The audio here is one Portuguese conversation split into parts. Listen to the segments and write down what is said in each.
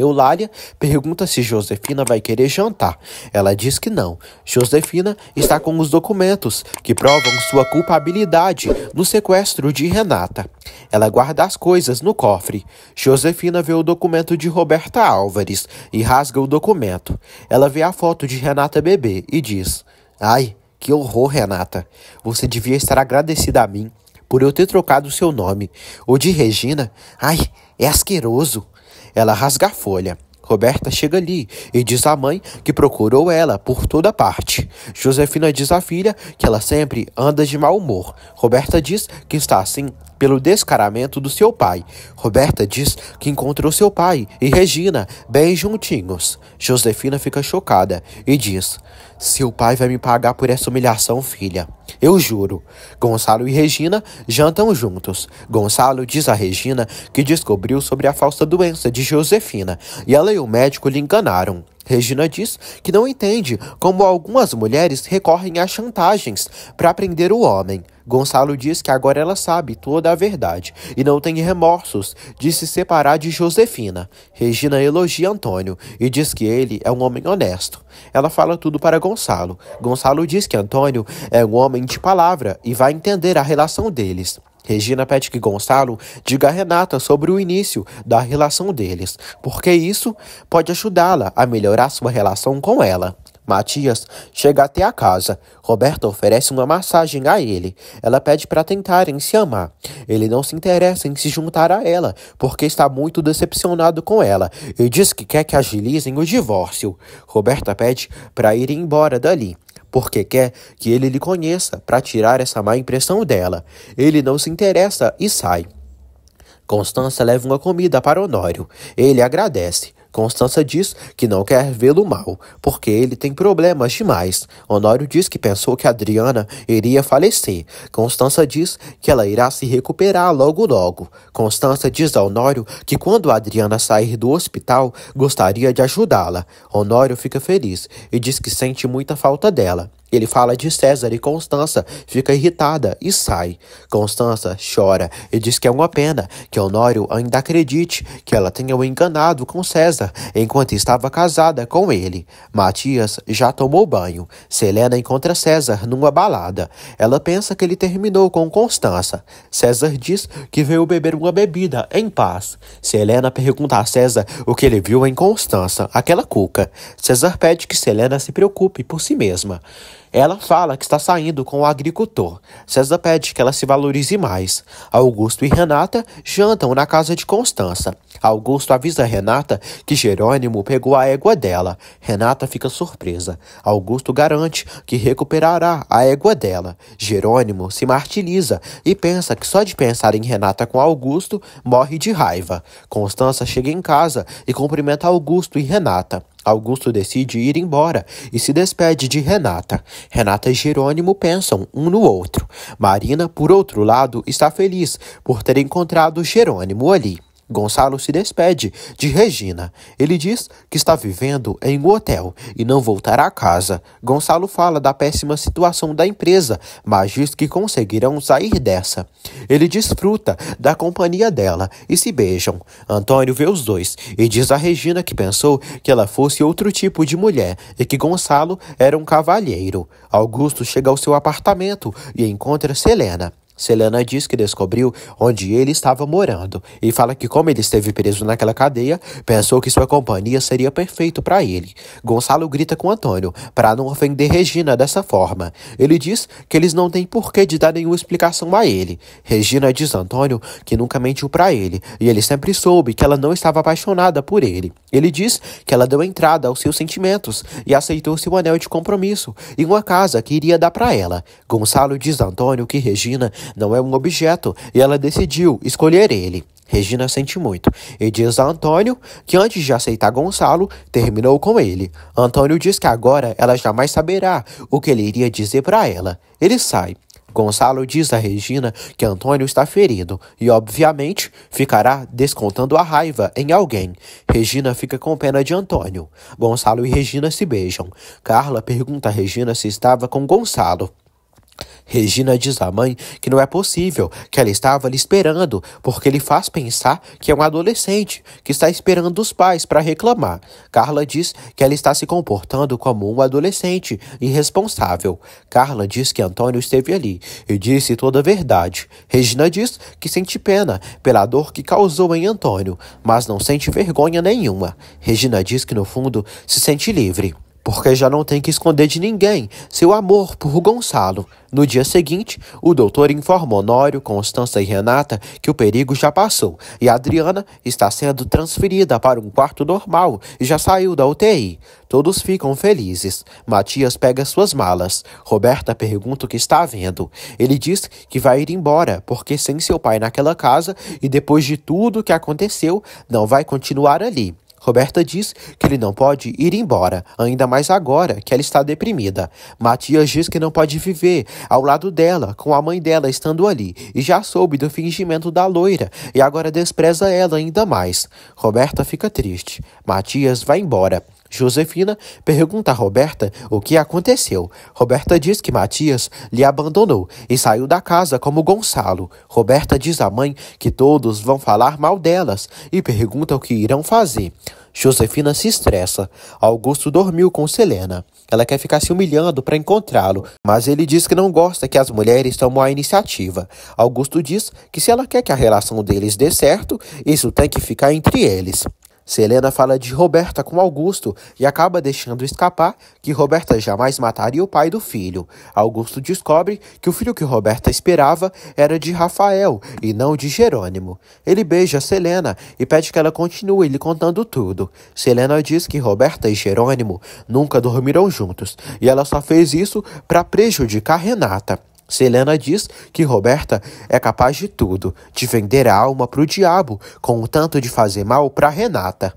Eulália pergunta se Josefina vai querer jantar. Ela diz que não. Josefina está com os documentos que provam sua culpabilidade no sequestro de Renata. Ela guarda as coisas no cofre. Josefina vê o documento de Roberta Álvares e rasga o documento. Ela vê a foto de Renata bebê e diz: Ai, que horror, Renata. Você devia estar agradecida a mim por eu ter trocado o seu nome. O de Regina, ai, é asqueroso. Ela rasga a folha. Roberta chega ali e diz à mãe que procurou ela por toda parte. Josefina diz à filha que ela sempre anda de mau humor. Roberta diz que está assim pelo descaramento do seu pai. Roberta diz que encontrou seu pai e Regina bem juntinhos. Josefina fica chocada e diz: Seu pai vai me pagar por essa humilhação, filha. Eu juro. Gonçalo e Regina jantam juntos. Gonçalo diz a Regina que descobriu sobre a falsa doença de Josefina e ela e o médico lhe enganaram. Regina diz que não entende como algumas mulheres recorrem a chantagens para prender o homem. Gonçalo diz que agora ela sabe toda a verdade e não tem remorsos de se separar de Josefina. Regina elogia Antônio e diz que ele é um homem honesto. Ela fala tudo para Gonçalo. Gonçalo diz que Antônio é um homem de palavra e vai entender a relação deles. Regina pede que Gonçalo diga a Renata sobre o início da relação deles, porque isso pode ajudá-la a melhorar sua relação com ela. Matias chega até a casa. Roberta oferece uma massagem a ele. Ela pede para tentarem se amar. Ele não se interessa em se juntar a ela, porque está muito decepcionado com ela e diz que quer que agilizem o divórcio. Roberta pede para ir embora dali porque quer que ele lhe conheça para tirar essa má impressão dela. Ele não se interessa e sai. Constança leva uma comida para Honório. Ele agradece. Constança diz que não quer vê-lo mal, porque ele tem problemas demais. Honório diz que pensou que Adriana iria falecer. Constança diz que ela irá se recuperar logo logo. Constança diz a Honório que quando Adriana sair do hospital, gostaria de ajudá-la. Honório fica feliz e diz que sente muita falta dela. Ele fala de César e Constança fica irritada e sai. Constança chora e diz que é uma pena que Honório ainda acredite que ela tenha o enganado com César enquanto estava casada com ele. Matias já tomou banho. Selena encontra César numa balada. Ela pensa que ele terminou com Constança. César diz que veio beber uma bebida em paz. Selena pergunta a César o que ele viu em Constança, aquela cuca. César pede que Selena se preocupe por si mesma. Ela fala que está saindo com o agricultor. César pede que ela se valorize mais. Augusto e Renata jantam na casa de Constança. Augusto avisa Renata que Jerônimo pegou a égua dela. Renata fica surpresa. Augusto garante que recuperará a égua dela. Jerônimo se martiriza e pensa que só de pensar em Renata com Augusto morre de raiva. Constança chega em casa e cumprimenta Augusto e Renata. Augusto decide ir embora e se despede de Renata. Renata e Jerônimo pensam um no outro. Marina, por outro lado, está feliz por ter encontrado Jerônimo ali. Gonçalo se despede de Regina. Ele diz que está vivendo em um hotel e não voltará a casa. Gonçalo fala da péssima situação da empresa, mas diz que conseguirão sair dessa. Ele desfruta da companhia dela e se beijam. Antônio vê os dois e diz a Regina que pensou que ela fosse outro tipo de mulher e que Gonçalo era um cavalheiro. Augusto chega ao seu apartamento e encontra Selena. Selena diz que descobriu onde ele estava morando e fala que, como ele esteve preso naquela cadeia, pensou que sua companhia seria perfeito para ele. Gonçalo grita com Antônio para não ofender Regina dessa forma. Ele diz que eles não têm porquê de dar nenhuma explicação a ele. Regina diz a Antônio que nunca mentiu para ele e ele sempre soube que ela não estava apaixonada por ele. Ele diz que ela deu entrada aos seus sentimentos e aceitou seu anel de compromisso e uma casa que iria dar para ela. Gonçalo diz a Antônio que Regina não é um objeto, e ela decidiu escolher ele. Regina sente muito e diz a Antônio que antes de aceitar Gonçalo, terminou com ele. Antônio diz que agora ela jamais saberá o que ele iria dizer para ela. Ele sai. Gonçalo diz a Regina que Antônio está ferido e, obviamente, ficará descontando a raiva em alguém. Regina fica com pena de Antônio. Gonçalo e Regina se beijam. Carla pergunta a Regina se estava com Gonçalo. Regina diz à mãe que não é possível, que ela estava lhe esperando, porque ele faz pensar que é um adolescente que está esperando os pais para reclamar. Carla diz que ela está se comportando como um adolescente irresponsável. Carla diz que Antônio esteve ali e disse toda a verdade. Regina diz que sente pena pela dor que causou em Antônio, mas não sente vergonha nenhuma. Regina diz que no fundo se sente livre porque já não tem que esconder de ninguém seu amor por Gonçalo. No dia seguinte, o doutor informa Honório, Constança e Renata que o perigo já passou e Adriana está sendo transferida para um quarto normal e já saiu da UTI. Todos ficam felizes. Matias pega suas malas. Roberta pergunta o que está vendo. Ele diz que vai ir embora porque sem seu pai naquela casa e depois de tudo o que aconteceu, não vai continuar ali. Roberta diz que ele não pode ir embora, ainda mais agora que ela está deprimida. Matias diz que não pode viver ao lado dela, com a mãe dela estando ali, e já soube do fingimento da loira e agora despreza ela ainda mais. Roberta fica triste. Matias vai embora. Josefina pergunta a Roberta o que aconteceu. Roberta diz que Matias lhe abandonou e saiu da casa como Gonçalo. Roberta diz à mãe que todos vão falar mal delas e pergunta o que irão fazer. Josefina se estressa. Augusto dormiu com Selena. Ela quer ficar se humilhando para encontrá-lo, mas ele diz que não gosta que as mulheres tomem a iniciativa. Augusto diz que se ela quer que a relação deles dê certo, isso tem que ficar entre eles. Selena fala de Roberta com Augusto e acaba deixando escapar que Roberta jamais mataria o pai do filho. Augusto descobre que o filho que Roberta esperava era de Rafael e não de Jerônimo. Ele beija Selena e pede que ela continue lhe contando tudo. Selena diz que Roberta e Jerônimo nunca dormiram juntos e ela só fez isso para prejudicar Renata. Selena diz que Roberta é capaz de tudo, de vender a alma para o diabo, com o tanto de fazer mal para Renata.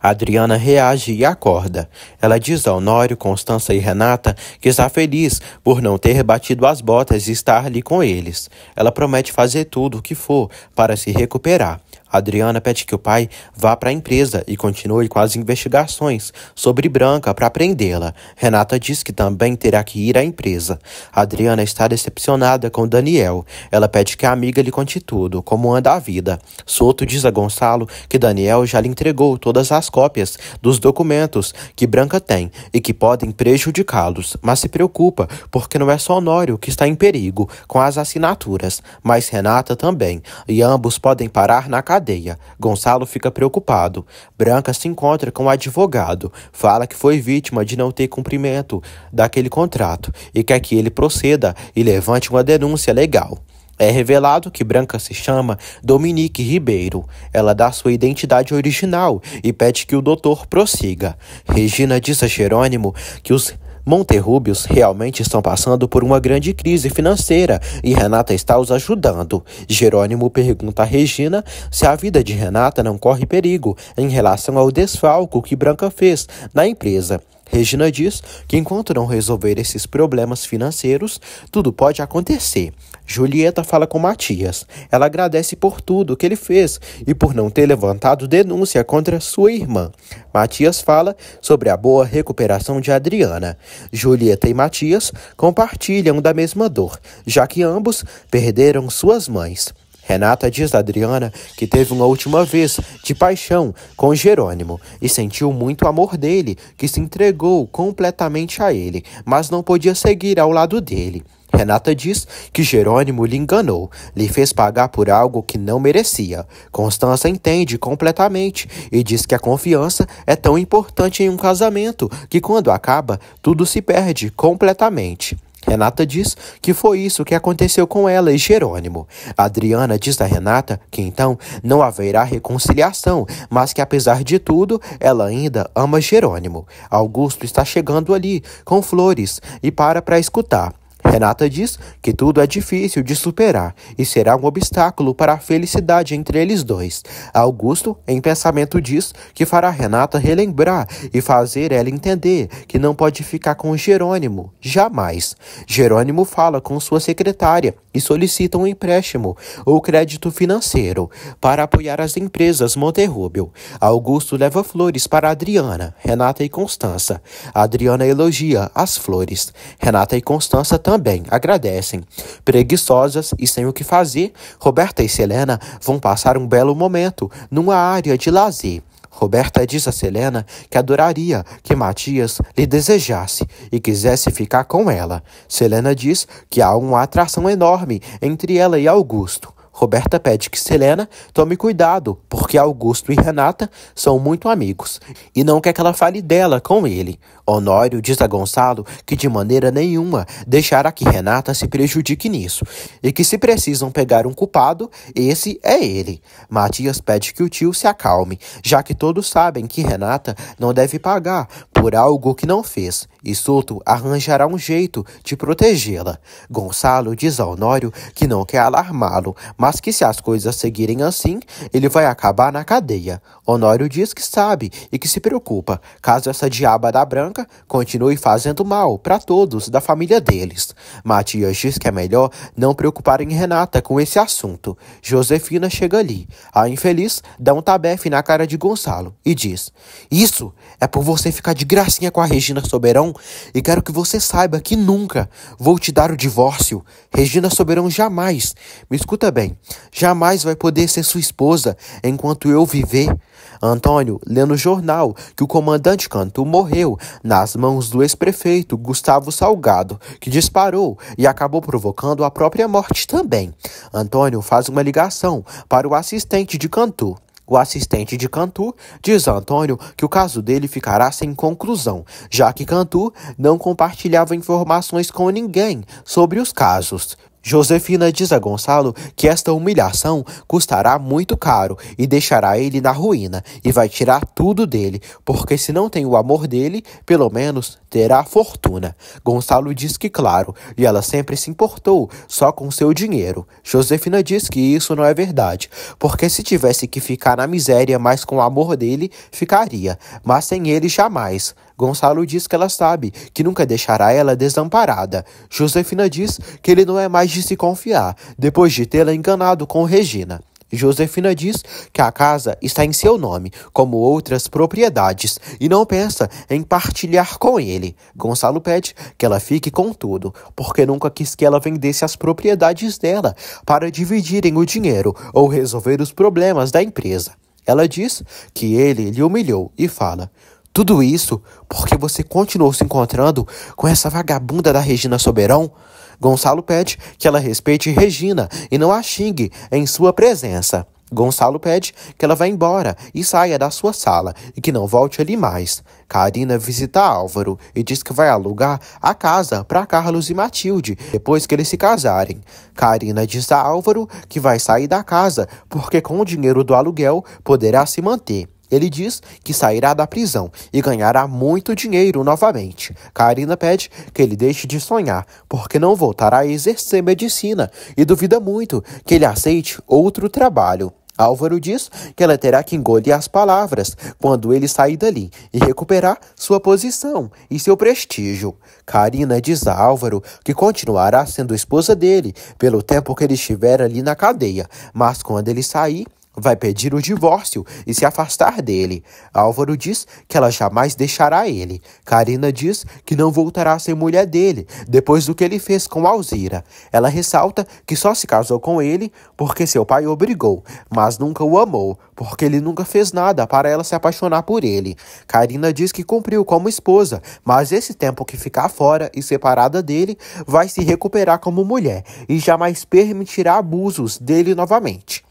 Adriana reage e acorda. Ela diz a Honório, Constança e Renata que está feliz por não ter batido as botas e estar ali com eles. Ela promete fazer tudo o que for para se recuperar. Adriana pede que o pai vá para a empresa e continue com as investigações sobre Branca para prendê-la. Renata diz que também terá que ir à empresa. Adriana está decepcionada com Daniel. Ela pede que a amiga lhe conte tudo, como anda a vida. Soto diz a Gonçalo que Daniel já lhe entregou todas as cópias dos documentos que Branca tem e que podem prejudicá-los, mas se preocupa porque não é só Honório que está em perigo com as assinaturas, mas Renata também, e ambos podem parar na casa cadeia. Gonçalo fica preocupado. Branca se encontra com o um advogado, fala que foi vítima de não ter cumprimento daquele contrato e quer que ele proceda e levante uma denúncia legal. É revelado que Branca se chama Dominique Ribeiro. Ela dá sua identidade original e pede que o doutor prossiga. Regina diz a Jerônimo que os Monterrúbios realmente estão passando por uma grande crise financeira e Renata está os ajudando. Jerônimo pergunta a Regina se a vida de Renata não corre perigo em relação ao desfalco que Branca fez na empresa. Regina diz que enquanto não resolver esses problemas financeiros, tudo pode acontecer. Julieta fala com Matias. Ela agradece por tudo que ele fez e por não ter levantado denúncia contra sua irmã. Matias fala sobre a boa recuperação de Adriana. Julieta e Matias compartilham da mesma dor, já que ambos perderam suas mães. Renata diz a Adriana que teve uma última vez de paixão com Jerônimo e sentiu muito amor dele, que se entregou completamente a ele, mas não podia seguir ao lado dele. Renata diz que Jerônimo lhe enganou, lhe fez pagar por algo que não merecia. Constança entende completamente e diz que a confiança é tão importante em um casamento que, quando acaba, tudo se perde completamente. Renata diz que foi isso que aconteceu com ela e Jerônimo. Adriana diz a Renata que então não haverá reconciliação, mas que apesar de tudo, ela ainda ama Jerônimo. Augusto está chegando ali com flores e para para escutar. Renata diz que tudo é difícil de superar e será um obstáculo para a felicidade entre eles dois. Augusto, em pensamento, diz que fará Renata relembrar e fazer ela entender que não pode ficar com Jerônimo, jamais. Jerônimo fala com sua secretária e solicitam um empréstimo ou crédito financeiro para apoiar as empresas Monterrubio. Augusto leva flores para Adriana, Renata e Constança. Adriana elogia as flores. Renata e Constança também agradecem. Preguiçosas e sem o que fazer, Roberta e Selena vão passar um belo momento numa área de lazer. Roberta disse a Selena que adoraria que Matias lhe desejasse e quisesse ficar com ela. Selena diz que há uma atração enorme entre ela e Augusto. Roberta pede que Selena tome cuidado, porque Augusto e Renata são muito amigos e não quer que ela fale dela com ele. Honório diz a Gonçalo que de maneira nenhuma deixará que Renata se prejudique nisso e que se precisam pegar um culpado, esse é ele. Matias pede que o tio se acalme, já que todos sabem que Renata não deve pagar por algo que não fez, e Soto arranjará um jeito de protegê-la. Gonçalo diz a Honório que não quer alarmá-lo, mas que se as coisas seguirem assim, ele vai acabar na cadeia. Honório diz que sabe e que se preocupa, caso essa diaba da branca continue fazendo mal para todos da família deles. Matias diz que é melhor não preocuparem Renata com esse assunto. Josefina chega ali. A infeliz dá um tabefe na cara de Gonçalo e diz: Isso é por você ficar de gracinha com a Regina Soberão e quero que você saiba que nunca vou te dar o divórcio. Regina Soberão jamais, me escuta bem, jamais vai poder ser sua esposa enquanto eu viver. Antônio lê no jornal que o comandante Cantu morreu nas mãos do ex-prefeito Gustavo Salgado, que disparou e acabou provocando a própria morte também. Antônio faz uma ligação para o assistente de Cantu. O assistente de Cantu diz a Antônio que o caso dele ficará sem conclusão, já que Cantu não compartilhava informações com ninguém sobre os casos. Josefina diz a Gonçalo que esta humilhação custará muito caro e deixará ele na ruína e vai tirar tudo dele, porque se não tem o amor dele, pelo menos terá fortuna. Gonçalo diz que, claro, e ela sempre se importou só com seu dinheiro. Josefina diz que isso não é verdade, porque se tivesse que ficar na miséria mais com o amor dele, ficaria, mas sem ele jamais. Gonçalo diz que ela sabe, que nunca deixará ela desamparada. Josefina diz que ele não é mais de se confiar, depois de tê-la enganado com Regina. Josefina diz que a casa está em seu nome, como outras propriedades, e não pensa em partilhar com ele. Gonçalo pede que ela fique com tudo, porque nunca quis que ela vendesse as propriedades dela para dividirem o dinheiro ou resolver os problemas da empresa. Ela diz que ele lhe humilhou e fala: tudo isso porque você continuou se encontrando com essa vagabunda da Regina Soberão? Gonçalo pede que ela respeite Regina e não a xingue em sua presença. Gonçalo pede que ela vá embora e saia da sua sala e que não volte ali mais. Karina visita Álvaro e diz que vai alugar a casa para Carlos e Matilde depois que eles se casarem. Karina diz a Álvaro que vai sair da casa porque com o dinheiro do aluguel poderá se manter. Ele diz que sairá da prisão e ganhará muito dinheiro novamente. Karina pede que ele deixe de sonhar, porque não voltará a exercer medicina e duvida muito que ele aceite outro trabalho. Álvaro diz que ela terá que engolir as palavras quando ele sair dali e recuperar sua posição e seu prestígio. Karina diz a Álvaro que continuará sendo esposa dele pelo tempo que ele estiver ali na cadeia, mas quando ele sair, vai pedir o divórcio e se afastar dele. Álvaro diz que ela jamais deixará ele. Karina diz que não voltará a ser mulher dele depois do que ele fez com Alzira. Ela ressalta que só se casou com ele porque seu pai obrigou, mas nunca o amou, porque ele nunca fez nada para ela se apaixonar por ele. Karina diz que cumpriu como esposa, mas esse tempo que ficar fora e separada dele vai se recuperar como mulher e jamais permitirá abusos dele novamente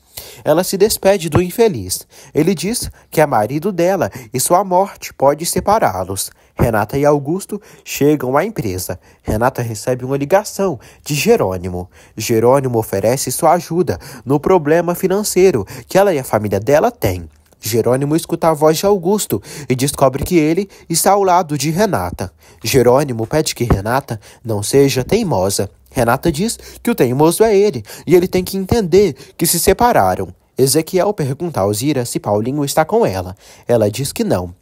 ela se despede do infeliz. Ele diz que é marido dela e sua morte pode separá-los. Renata e Augusto chegam à empresa. Renata recebe uma ligação de Jerônimo. Jerônimo oferece sua ajuda no problema financeiro que ela e a família dela têm. Jerônimo escuta a voz de Augusto e descobre que ele está ao lado de Renata. Jerônimo pede que Renata não seja teimosa Renata diz que o teimoso é ele e ele tem que entender que se separaram. Ezequiel pergunta a Alzira se Paulinho está com ela. Ela diz que não.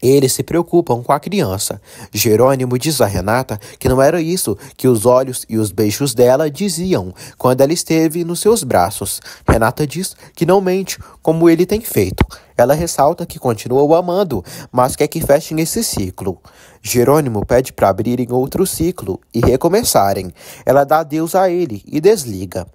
Eles se preocupam com a criança. Jerônimo diz a Renata que não era isso que os olhos e os beijos dela diziam quando ela esteve nos seus braços. Renata diz que não mente, como ele tem feito. Ela ressalta que continua o amando, mas quer que fechem esse ciclo. Jerônimo pede para abrirem outro ciclo e recomeçarem. Ela dá adeus a ele e desliga.